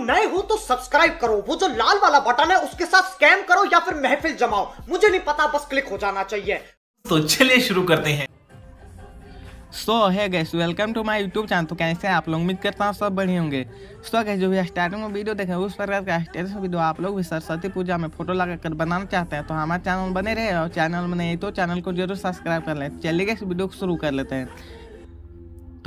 नए हो तो सब्सक्राइब करो वो जो लाल वाला बटन है उसके साथ स्कैम करो या फिर महफिल जमाओ मुझे नहीं पता बस क्लिक हो जाना चाहिए तो चलिए शुरू करते हैं so hi guys welcome to my YouTube channel तो कैसे आप लोग उम्मीद करता हूँ सब बढ़िया होंगे सो गैस जो भी स्टार्टिंग में वीडियो देखें उस प्रकार का स्टेटस वीडियो आप लोग भी सरस्वती पूजा में फोटो लगा कर बनाना चाहते हैं तो हमारे चैनल बने रहे और चैनल में नहीं तो चैनल को जरूर सब्सक्राइब कर लें चलिए गए वीडियो को शुरू कर लेते हैं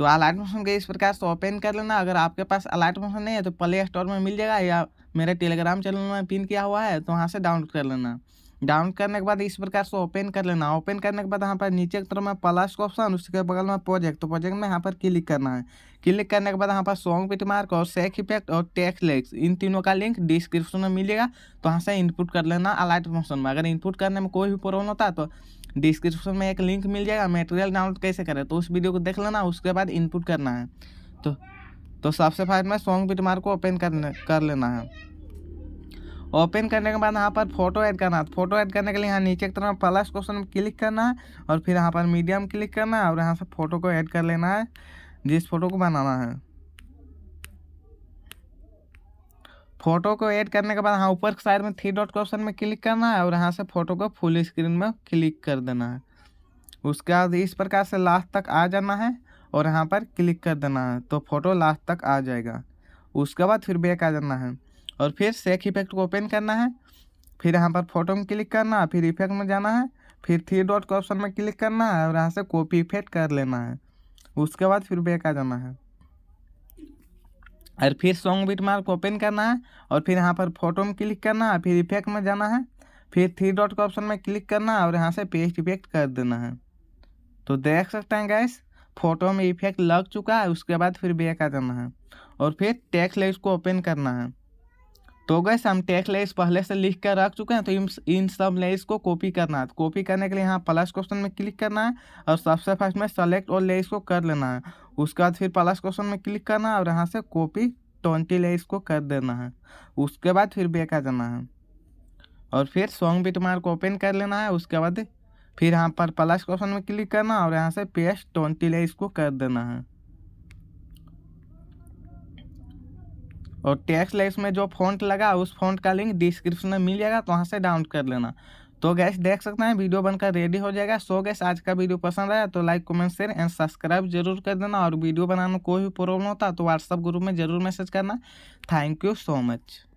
तो अलाइट मोशन के इस प्रकार से ओपन कर लेना अगर आपके पास अलाइट मोशन नहीं है तो प्ले स्टोर में मिल जाएगा या मेरे टेलीग्राम चैनल में पिन किया हुआ है तो वहाँ से डाउनलोड कर लेना डाउनलोड करने के बाद इस प्रकार से ओपन कर लेना ओपन करने के बाद यहाँ पर नीचे की तरफ में प्लस का ऑप्शन उसके बगल में प्रोजेक्ट तो प्रोजेक्ट में यहाँ पर क्लिक करना है क्लिक करने के बाद यहाँ पर सॉन्ग बिट मार्क और सेक इफेक्ट और टेक्स लेक्स इन तीनों का लिंक डिस्क्रिप्शन में मिलेगा तो वहाँ से इनपुट कर लेना अलाइट मोशन में अगर इनपुट करने में कोई भी प्रॉब्लम होता है तो डिस्क्रिप्शन में एक लिंक मिल जाएगा मटेरियल डाउनलोड कैसे करें तो उस वीडियो को देख लेना उसके बाद इनपुट करना है तो तो सबसे फास्ट में सॉन्ग बिटमार को ओपन करने कर लेना है ओपन करने के बाद यहाँ पर फोटो ऐड करना है फोटो तो ऐड करने के लिए यहाँ नीचे की तरफ प्लस क्वेश्चन में क्लिक करना है और फिर यहाँ पर मीडियम क्लिक करना है और यहाँ से फोटो को ऐड कर लेना है जिस फोटो को बनाना है फोटो को ऐड करने के बाद हाँ ऊपर के साइड में थ्री डॉट के ऑप्शन में क्लिक करना है और यहाँ से फोटो को फुल स्क्रीन में क्लिक कर देना है उसके बाद इस प्रकार से लास्ट तक आ जाना है और यहाँ पर क्लिक कर देना है तो फोटो लास्ट तक आ जाएगा उसके बाद फिर बैक आ जाना है और फिर सेक इफेक्ट को ओपन करना है फिर यहाँ पर फोटो में क्लिक करना है फिर इफेक्ट में जाना है फिर थ्री डॉट के ऑप्शन में क्लिक करना है और यहाँ से कॉपी इफेक्ट कर लेना है उसके बाद फिर बैक आ जाना है और फिर सॉन्ग बीट मार्क ओपन करना है और फिर यहाँ पर फोटो में क्लिक करना है फिर इफेक्ट में जाना है फिर थ्री डॉट का ऑप्शन में क्लिक करना है और यहाँ से पेस्ट इफेक्ट कर देना है तो देख सकते हैं गैस फोटो में इफेक्ट लग चुका है उसके बाद फिर बैक आ जाना है और फिर टैक्स लेस को ओपन करना है तो गैस हम टैक्स लेस पहले से लिख कर रख चुके हैं तो इन इन सब लेस को कॉपी करना है कॉपी करने के लिए यहाँ प्लस क्वेश्चन में क्लिक करना है और सबसे फर्स्ट में सेलेक्ट और लेस को कर लेना है उसके बाद फिर प्लस क्वेश्चन में क्लिक करना और यहाँ से कॉपी ट्वेंटी लेयर्स को कर देना है उसके बाद फिर बैक आ जाना है और फिर सॉन्ग भी तुम्हारे को ओपन कर लेना है उसके बाद फिर यहाँ पर प्लस क्वेश्चन में क्लिक करना और यहाँ से पेस्ट ट्वेंटी लेयर्स को कर देना है और टेक्स्ट लेस में जो फॉन्ट लगा उस फॉन्ट का लिंक डिस्क्रिप्शन में मिल जाएगा तो वहाँ से डाउनलोड कर लेना तो गैस देख सकते हैं वीडियो बनकर रेडी हो जाएगा सो गैस आज का वीडियो पसंद आया तो like comment share and subscribe जरूर कर देना और वीडियो बनाने में कोई भी प्रॉब्लम होता तो व्हाट्सअप ग्रुप में जरूर मैसेज करना थैंक यू सो मच